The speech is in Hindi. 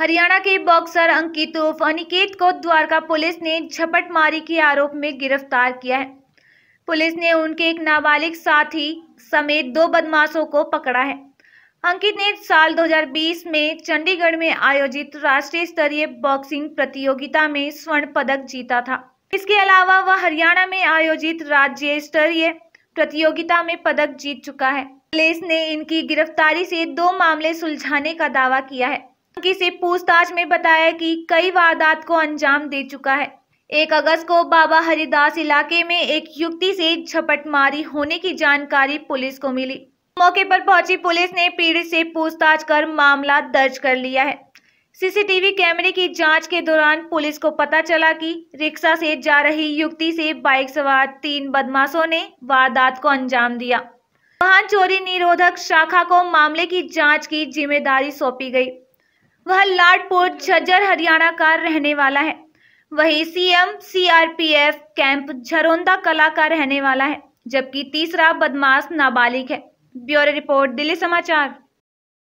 हरियाणा के बॉक्सर अंकित उर्फ अनिकेत को द्वारका पुलिस ने झपटमारी के आरोप में गिरफ्तार किया है पुलिस ने उनके एक नाबालिग साथी समेत दो बदमाशों को पकड़ा है अंकित ने साल 2020 में चंडीगढ़ में आयोजित राष्ट्रीय स्तरीय बॉक्सिंग प्रतियोगिता में स्वर्ण पदक जीता था इसके अलावा वह हरियाणा में आयोजित राज्य स्तरीय प्रतियोगिता में पदक जीत चुका है पुलिस ने इनकी गिरफ्तारी से दो मामले सुलझाने का दावा किया है किसी पूछताछ में बताया कि कई वारदात को अंजाम दे चुका है एक अगस्त को बाबा हरिदास इलाके में एक युवती से झपट होने की जानकारी पुलिस को मिली मौके पर पहुंची पुलिस ने पीड़ित से पूछताछ कर मामला दर्ज कर लिया है सीसीटीवी कैमरे की जांच के दौरान पुलिस को पता चला कि रिक्शा से जा रही युक्ति से बाइक सवार तीन बदमाशों ने वारदात को अंजाम दिया वाहन चोरी निरोधक शाखा को मामले की जांच की जिम्मेदारी सौंपी गई वह लाडपुर झज्जर हरियाणा का रहने वाला है वही सीएम सीआरपीएफ कैंप झरोंदा कला का रहने वाला है जबकि तीसरा बदमाश नाबालिग है ब्यूरो रिपोर्ट दिल्ली समाचार